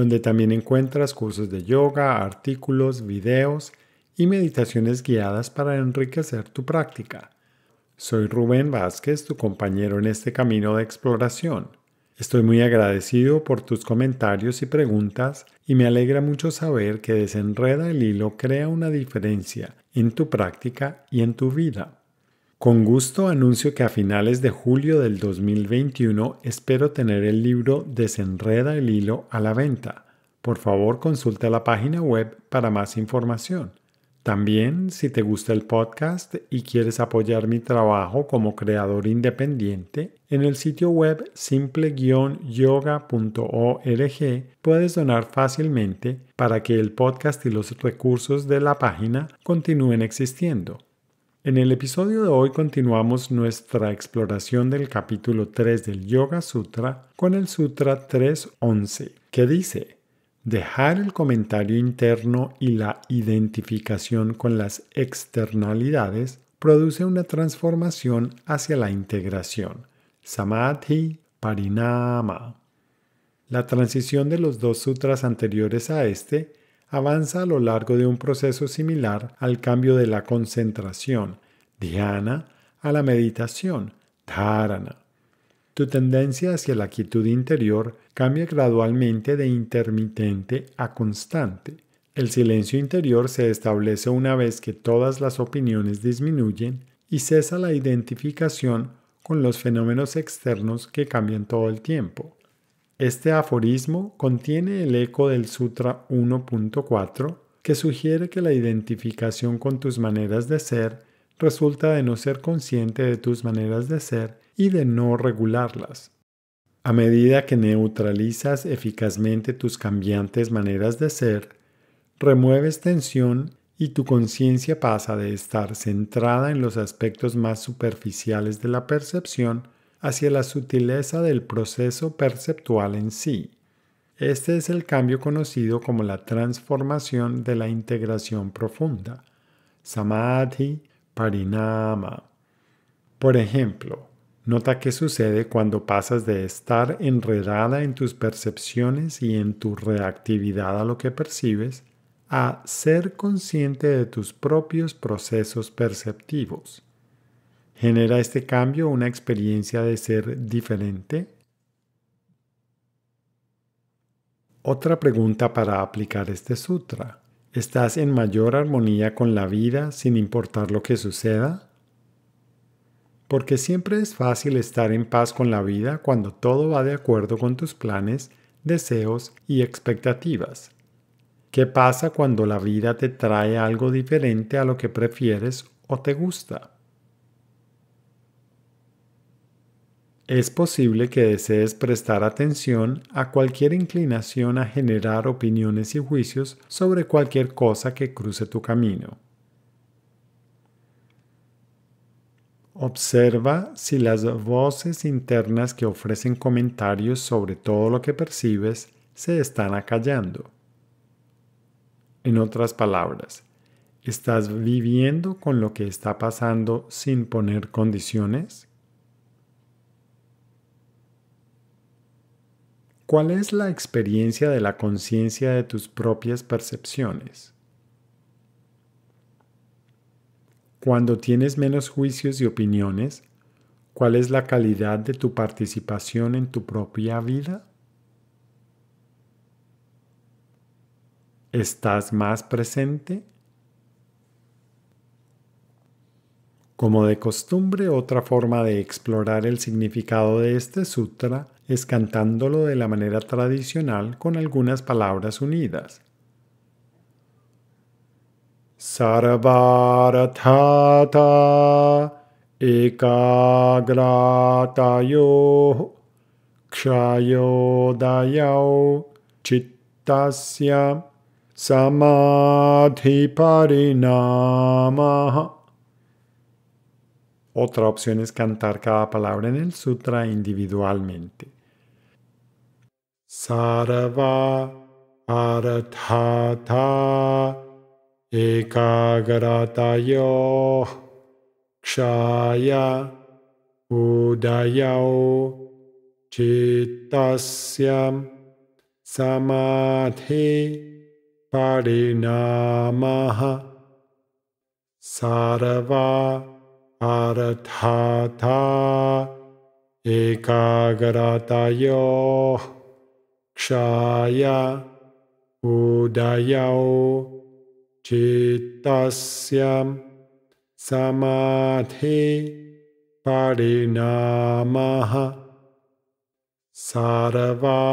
donde también encuentras cursos de yoga, artículos, videos y meditaciones guiadas para enriquecer tu práctica. Soy Rubén Vázquez, tu compañero en este camino de exploración. Estoy muy agradecido por tus comentarios y preguntas y me alegra mucho saber que Desenreda el Hilo crea una diferencia en tu práctica y en tu vida. Con gusto anuncio que a finales de julio del 2021 espero tener el libro Desenreda el hilo a la venta. Por favor consulta la página web para más información. También, si te gusta el podcast y quieres apoyar mi trabajo como creador independiente, en el sitio web simple-yoga.org puedes donar fácilmente para que el podcast y los recursos de la página continúen existiendo. En el episodio de hoy continuamos nuestra exploración del capítulo 3 del Yoga Sutra con el Sutra 3.11, que dice, dejar el comentario interno y la identificación con las externalidades produce una transformación hacia la integración, samadhi parinama. La transición de los dos sutras anteriores a este avanza a lo largo de un proceso similar al cambio de la concentración, dhyana, a la meditación, dharana. Tu tendencia hacia la quietud interior cambia gradualmente de intermitente a constante. El silencio interior se establece una vez que todas las opiniones disminuyen y cesa la identificación con los fenómenos externos que cambian todo el tiempo. Este aforismo contiene el eco del Sutra 1.4 que sugiere que la identificación con tus maneras de ser resulta de no ser consciente de tus maneras de ser y de no regularlas. A medida que neutralizas eficazmente tus cambiantes maneras de ser, remueves tensión y tu conciencia pasa de estar centrada en los aspectos más superficiales de la percepción hacia la sutileza del proceso perceptual en sí. Este es el cambio conocido como la transformación de la integración profunda, samadhi parinama. Por ejemplo, nota qué sucede cuando pasas de estar enredada en tus percepciones y en tu reactividad a lo que percibes a ser consciente de tus propios procesos perceptivos. ¿Genera este cambio una experiencia de ser diferente? Otra pregunta para aplicar este sutra. ¿Estás en mayor armonía con la vida sin importar lo que suceda? Porque siempre es fácil estar en paz con la vida cuando todo va de acuerdo con tus planes, deseos y expectativas. ¿Qué pasa cuando la vida te trae algo diferente a lo que prefieres o te gusta? es posible que desees prestar atención a cualquier inclinación a generar opiniones y juicios sobre cualquier cosa que cruce tu camino. Observa si las voces internas que ofrecen comentarios sobre todo lo que percibes se están acallando. En otras palabras, ¿estás viviendo con lo que está pasando sin poner condiciones? ¿Cuál es la experiencia de la conciencia de tus propias percepciones? Cuando tienes menos juicios y opiniones, ¿cuál es la calidad de tu participación en tu propia vida? ¿Estás más presente? Como de costumbre, otra forma de explorar el significado de este sutra es cantándolo de la manera tradicional con algunas palabras unidas. chittasya Otra opción es cantar cada palabra en el sutra individualmente. सारवा अरथाथा एकाग्रतयोः क्षाय ऊदयौ चित्तस्य समाधि परिणामः सारवा अरथाथा एकाग्रतयोः क्षाय Chittasyam Samadhi समाधे परिणामः सारवा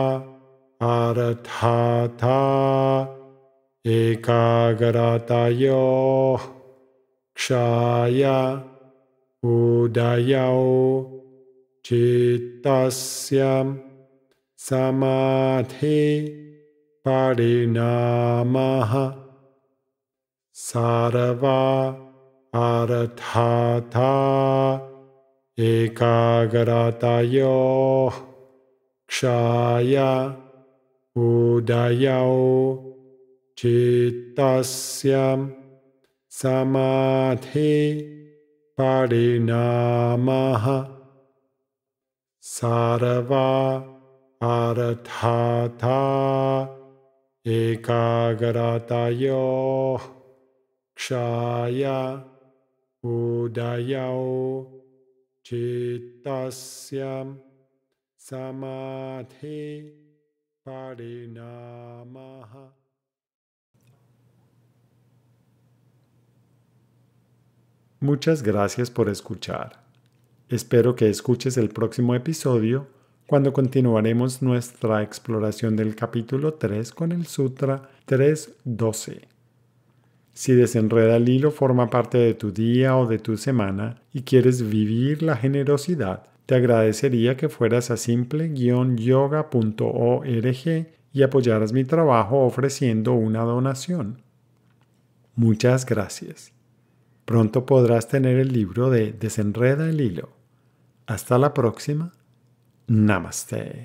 पर्थाथा एकाग्रतयोः क्षाय ओदयौ चेतस्यम् समाधे परिणामः सारवा अर्थाथा एकाग्रतयोः क्षाया उदयौ चित्तस्य समाधि परिणामः सर्वा arthata ekagratayo kshaya udayau Chitasyam Samathi parinamaha Muchas gracias por escuchar. Espero que escuches el próximo episodio cuando continuaremos nuestra exploración del capítulo 3 con el Sutra 3.12. Si desenreda el hilo forma parte de tu día o de tu semana y quieres vivir la generosidad, te agradecería que fueras a simple-yoga.org y apoyaras mi trabajo ofreciendo una donación. Muchas gracias. Pronto podrás tener el libro de Desenreda el hilo. Hasta la próxima Namaste.